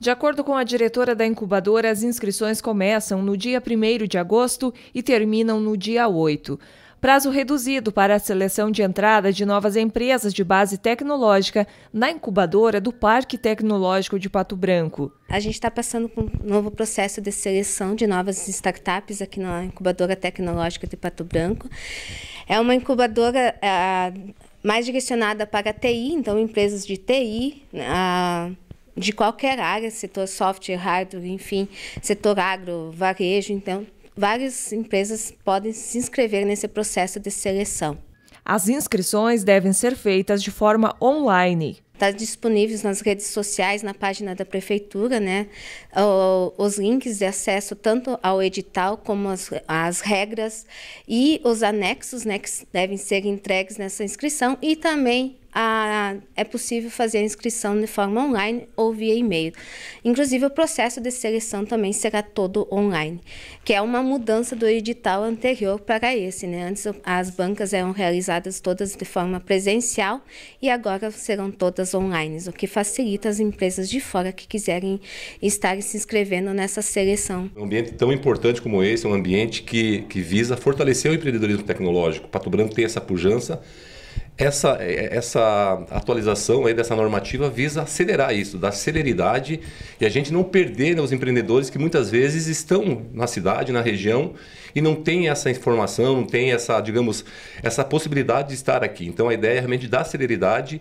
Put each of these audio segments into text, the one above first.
De acordo com a diretora da incubadora, as inscrições começam no dia 1 de agosto e terminam no dia 8. Prazo reduzido para a seleção de entrada de novas empresas de base tecnológica na incubadora do Parque Tecnológico de Pato Branco. A gente está passando por um novo processo de seleção de novas startups aqui na incubadora tecnológica de Pato Branco. É uma incubadora. É mais direcionada para a TI, então empresas de TI, né, a de qualquer área, setor software, hardware, enfim, setor agro, varejo, então várias empresas podem se inscrever nesse processo de seleção. As inscrições devem ser feitas de forma online. Está disponíveis nas redes sociais, na página da prefeitura, né? Os links de acesso tanto ao edital como as, as regras e os anexos, né, que devem ser entregues nessa inscrição e também a, é possível fazer a inscrição de forma online ou via e-mail. Inclusive, o processo de seleção também será todo online, que é uma mudança do edital anterior para esse. Né? Antes, as bancas eram realizadas todas de forma presencial e agora serão todas online, o que facilita as empresas de fora que quiserem estar se inscrevendo nessa seleção. Um ambiente tão importante como esse, um ambiente que, que visa fortalecer o empreendedorismo tecnológico. Pato Branco tem essa pujança essa, é, é, essa atualização aí dessa normativa visa acelerar isso, dar celeridade e a gente não perder né, os empreendedores que muitas vezes estão na cidade, na região e não tem essa informação, não tem essa, digamos, essa possibilidade de estar aqui. Então a ideia é realmente dar celeridade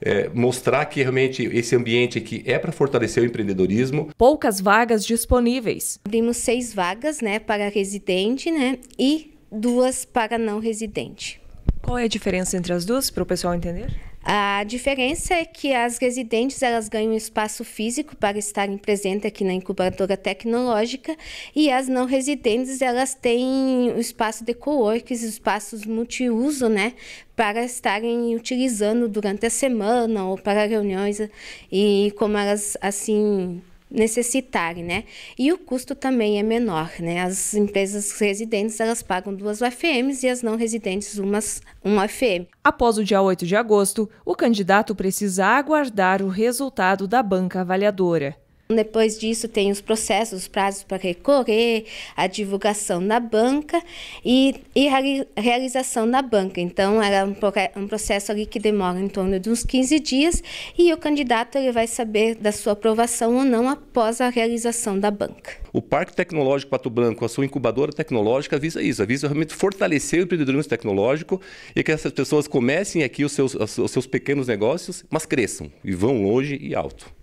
é, mostrar que realmente esse ambiente aqui é para fortalecer o empreendedorismo. Poucas vagas disponíveis. Abrimos seis vagas né, para residente né, e duas para não residente. Qual é a diferença entre as duas, para o pessoal entender? A diferença é que as residentes elas ganham espaço físico para estarem presentes aqui na incubadora tecnológica e as não residentes elas têm o espaço de coworks, espaços multiuso, né, para estarem utilizando durante a semana ou para reuniões e como elas assim necessitarem, né? E o custo também é menor, né? As empresas residentes elas pagam duas UFMs e as não residentes umas um UFM. Após o dia 8 de agosto, o candidato precisa aguardar o resultado da banca avaliadora. Depois disso, tem os processos, os prazos para recorrer, a divulgação na banca e, e a realização na banca. Então, é um, um processo ali que demora em torno de uns 15 dias e o candidato ele vai saber da sua aprovação ou não após a realização da banca. O Parque Tecnológico Pato Branco, a sua incubadora tecnológica, visa isso, visa realmente fortalecer o empreendedorismo tecnológico e que essas pessoas comecem aqui os seus, os seus pequenos negócios, mas cresçam e vão longe e alto.